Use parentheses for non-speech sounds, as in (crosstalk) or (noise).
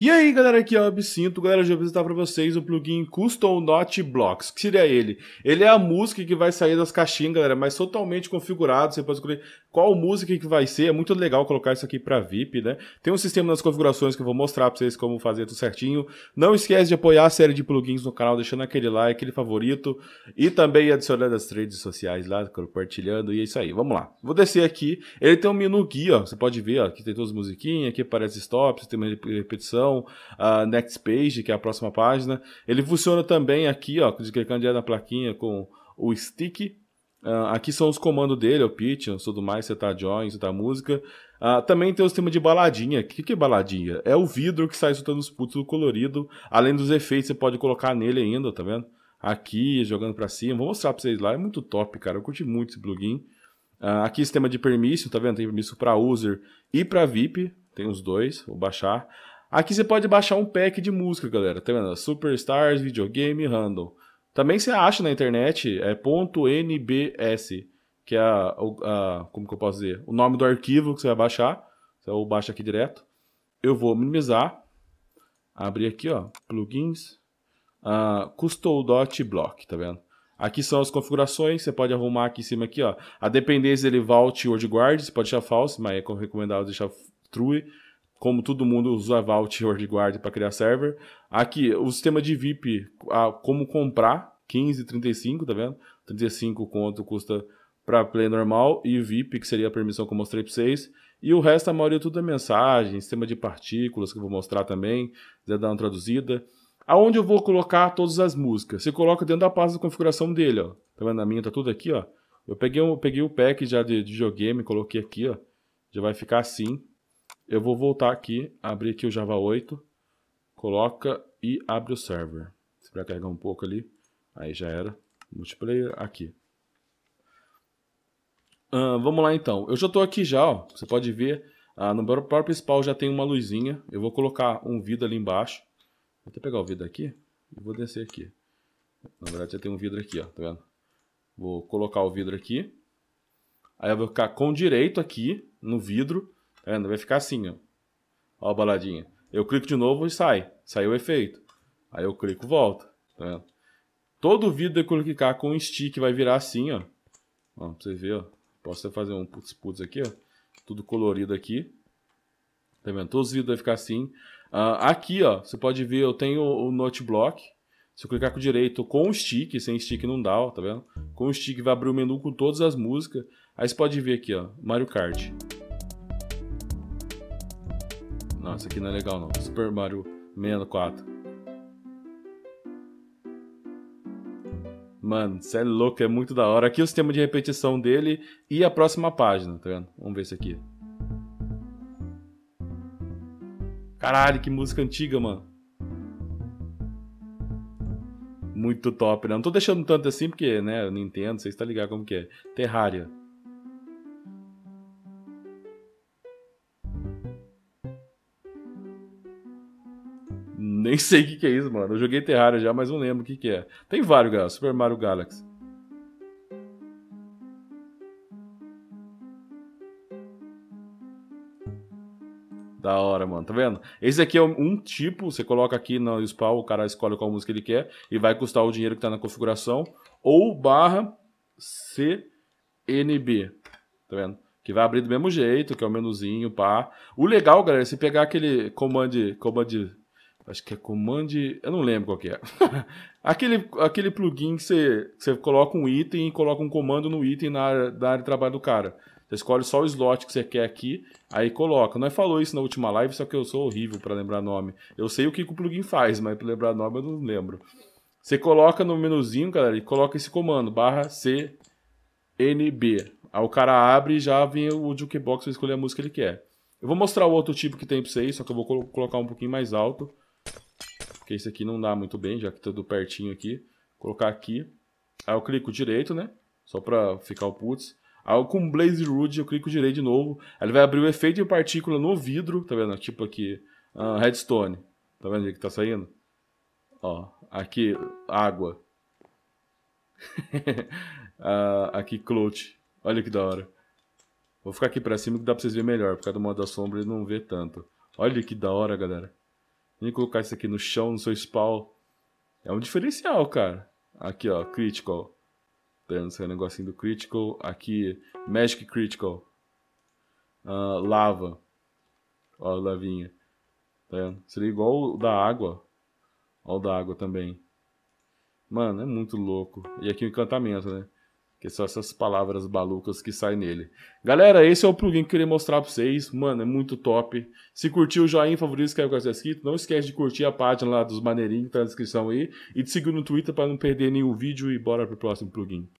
E aí galera, aqui é o Absinto, galera, hoje eu vou apresentar para vocês o plugin Custom Not Blocks, que seria ele. Ele é a música que vai sair das caixinhas, galera, mas totalmente configurado, você pode escolher qual música que vai ser, é muito legal colocar isso aqui para VIP, né? Tem um sistema nas configurações que eu vou mostrar para vocês como fazer tudo certinho. Não esquece de apoiar a série de plugins no canal, deixando aquele like, aquele favorito, e também adicionando as redes sociais lá, compartilhando, e é isso aí, vamos lá. Vou descer aqui, ele tem um menu guia, você pode ver, ó, aqui tem todas as musiquinhas, aqui aparece stop, você tem uma repetição, então, a next page, que é a próxima página. Ele funciona também aqui, ó, clicando direto na plaquinha com o stick. Uh, aqui são os comandos dele, o pitch, tudo mais, setar tá joins, setar tá música. Uh, também tem o sistema de baladinha. O que, que é baladinha? É o vidro que sai soltando os putos do colorido. Além dos efeitos, você pode colocar nele ainda, tá vendo? Aqui, jogando para cima. Vou mostrar pra vocês lá. É muito top, cara. Eu curti muito esse plugin. Uh, aqui, sistema de permissão tá vendo? Tem permissão para user e para VIP. Tem os dois. Vou baixar. Aqui você pode baixar um pack de música, galera. Tá vendo? Superstars, videogame, random. Também você acha na internet é .nbs, que é a, a, como que eu posso dizer, o nome do arquivo que você vai baixar. Você ou baixa aqui direto. Eu vou minimizar, abrir aqui, ó, plugins, uh, ah, custom.block, tá vendo? Aqui são as configurações, você pode arrumar aqui em cima aqui, ó. A dependência dele vault word guard, você pode deixar false, mas é recomendado deixar true como todo mundo usa Vault e WordGuard para criar server. Aqui, o sistema de VIP, a, como comprar, 15, 35, tá vendo? 35 conto custa para Play normal e VIP, que seria a permissão que eu mostrei para vocês. E o resto, a maioria tudo é mensagem, sistema de partículas, que eu vou mostrar também, quiser dar uma traduzida. Aonde eu vou colocar todas as músicas? Você coloca dentro da pasta de configuração dele, ó. Tá vendo? A minha tá tudo aqui, ó. Eu peguei, um, peguei o pack já de, de videogame, coloquei aqui, ó. Já vai ficar assim, eu vou voltar aqui, abrir aqui o Java 8, coloca e abre o server. vai carregar um pouco ali, aí já era. Multiplayer aqui. Uh, vamos lá então. Eu já estou aqui já, ó. você pode ver, uh, no próprio spawn já tem uma luzinha. Eu vou colocar um vidro ali embaixo. Vou até pegar o vidro aqui e vou descer aqui. Na verdade já tem um vidro aqui, ó, tá vendo? Vou colocar o vidro aqui. Aí eu vou ficar com direito aqui no vidro Ana, vai ficar assim, ó. Ó a baladinha. Eu clico de novo e sai. Saiu o efeito. Aí eu clico, volta. Tá vendo? Todo vídeo eu clicar com o stick vai virar assim, ó. Ó, pra você ver, ó. Posso até fazer um putz putz aqui, ó. Tudo colorido aqui. Tá vendo? Todos os vídeos vai ficar assim. Uh, aqui, ó, você pode ver, eu tenho o notebook. Block. Se eu clicar com o direito com o stick, sem stick não dá, ó, tá vendo? Com o stick vai abrir o menu com todas as músicas. Aí você pode ver aqui, ó, Mario Kart isso aqui não é legal não. Super Mario 64. Mano, isso é louco, é muito da hora. Aqui é o sistema de repetição dele e a próxima página, tá vendo? Vamos ver isso aqui. Caralho, que música antiga, mano. Muito top, né? Não tô deixando tanto assim, porque, né, Nintendo, vocês estão tá ligados como que é. Terraria. Nem sei o que, que, é isso, mano. Eu joguei Terraria já, mas não lembro o que, que é. Tem vários, galera. Super Mario Galaxy. Da hora, mano. Tá vendo? Esse aqui é um tipo, você coloca aqui no spawn, o cara escolhe qual música ele quer e vai custar o dinheiro que tá na configuração ou barra CNB. Tá vendo? Que vai abrir do mesmo jeito, que é o menuzinho, pá. O legal, galera, é se pegar aquele comando, comando Acho que é Command. Eu não lembro qual que é. (laughs) aquele, aquele plugin que você, você coloca um item e coloca um comando no item na área, na área de trabalho do cara. Você escolhe só o slot que você quer aqui, aí coloca. Nós é falou isso na última live, só que eu sou horrível para lembrar nome. Eu sei o que o plugin faz, mas para lembrar nome eu não lembro. Você coloca no menuzinho, galera, e coloca esse comando, barra CNB. Aí o cara abre e já vem o jukebox para escolher a música que ele quer. Eu vou mostrar o outro tipo que tem para vocês, só que eu vou colocar um pouquinho mais alto porque isso aqui não dá muito bem, já que tá tudo pertinho aqui. Colocar aqui. Aí eu clico direito, né? Só para ficar o putz. Aí com Blaze Rude eu clico direito de novo. ele vai abrir o efeito de partícula no vidro, tá vendo? Tipo aqui, uh, redstone. Tá vendo o que tá saindo? Ó, aqui, água. uh, (laughs) aqui, clout. Olha que da hora. Vou ficar aqui pra cima que dá pra vocês verem melhor, por causa do modo da sombra ele não vê tanto. Olha que da hora, galera. Vem colocar isso aqui no chão, no seu spawn. É um diferencial, cara. Aqui, ó, critical. tá vendo esse negocinho do critical. Aqui, magic critical. Uh, lava. Ó, lavinha. Tá vendo? Seria igual o da água. Ó, o da água também. Mano, é muito louco. E aqui o encantamento, né? Que são essas palavras balucas que saem nele. Galera, esse é o plugin que eu queria mostrar pra vocês. Mano, é muito top. Se curtiu o joinha, favorito, caiu com a inscrito. Não esquece de curtir a página lá dos maneirinhos que tá na descrição aí. E de seguir no Twitter para não perder nenhum vídeo. E bora pro próximo plugin.